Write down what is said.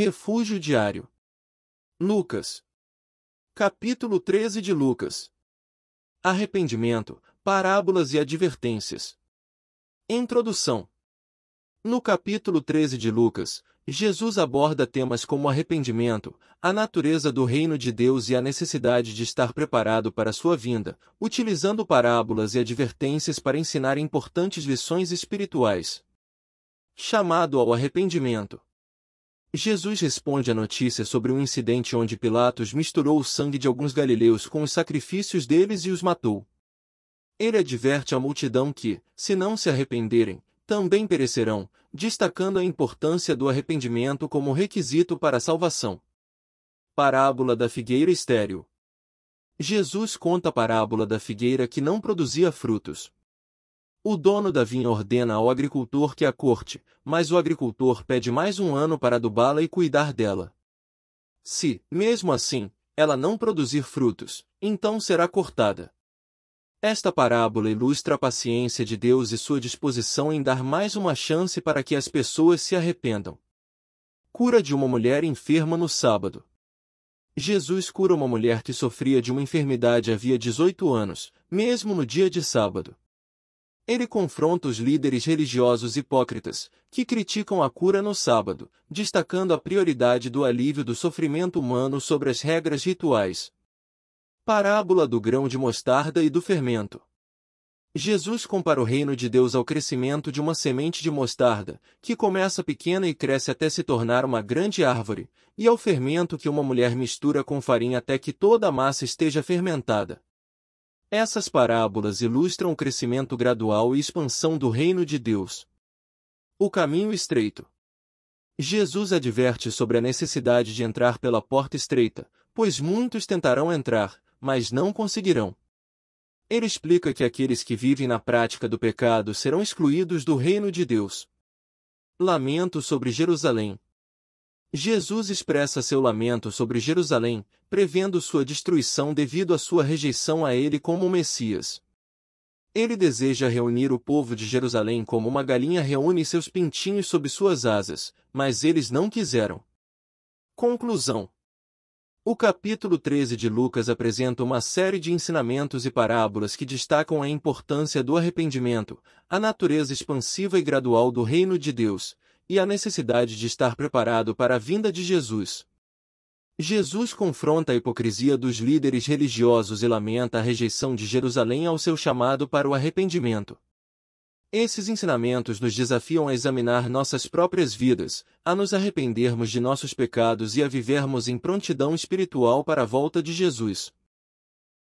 Refúgio diário. Lucas. Capítulo 13 de Lucas. Arrependimento, parábolas e advertências. Introdução. No capítulo 13 de Lucas, Jesus aborda temas como arrependimento, a natureza do reino de Deus e a necessidade de estar preparado para sua vinda, utilizando parábolas e advertências para ensinar importantes lições espirituais. Chamado ao arrependimento. Jesus responde à notícia sobre um incidente onde Pilatos misturou o sangue de alguns galileus com os sacrifícios deles e os matou. Ele adverte à multidão que, se não se arrependerem, também perecerão, destacando a importância do arrependimento como requisito para a salvação. Parábola da figueira estéril. Jesus conta a parábola da figueira que não produzia frutos, o dono da vinha ordena ao agricultor que a corte, mas o agricultor pede mais um ano para adubá-la e cuidar dela. Se, mesmo assim, ela não produzir frutos, então será cortada. Esta parábola ilustra a paciência de Deus e sua disposição em dar mais uma chance para que as pessoas se arrependam. Cura de uma mulher enferma no sábado. Jesus cura uma mulher que sofria de uma enfermidade havia 18 anos, mesmo no dia de sábado. Ele confronta os líderes religiosos hipócritas, que criticam a cura no sábado, destacando a prioridade do alívio do sofrimento humano sobre as regras rituais. Parábola do grão de mostarda e do fermento. Jesus compara o reino de Deus ao crescimento de uma semente de mostarda, que começa pequena e cresce até se tornar uma grande árvore, e ao fermento que uma mulher mistura com farinha até que toda a massa esteja fermentada. Essas parábolas ilustram o crescimento gradual e expansão do reino de Deus. O caminho estreito. Jesus adverte sobre a necessidade de entrar pela porta estreita, pois muitos tentarão entrar, mas não conseguirão. Ele explica que aqueles que vivem na prática do pecado serão excluídos do reino de Deus. Lamento sobre Jerusalém. Jesus expressa seu lamento sobre Jerusalém, prevendo sua destruição devido à sua rejeição a ele como Messias. Ele deseja reunir o povo de Jerusalém como uma galinha reúne seus pintinhos sob suas asas, mas eles não quiseram. Conclusão O capítulo 13 de Lucas apresenta uma série de ensinamentos e parábolas que destacam a importância do arrependimento, a natureza expansiva e gradual do reino de Deus, e a necessidade de estar preparado para a vinda de Jesus. Jesus confronta a hipocrisia dos líderes religiosos e lamenta a rejeição de Jerusalém ao seu chamado para o arrependimento. Esses ensinamentos nos desafiam a examinar nossas próprias vidas, a nos arrependermos de nossos pecados e a vivermos em prontidão espiritual para a volta de Jesus.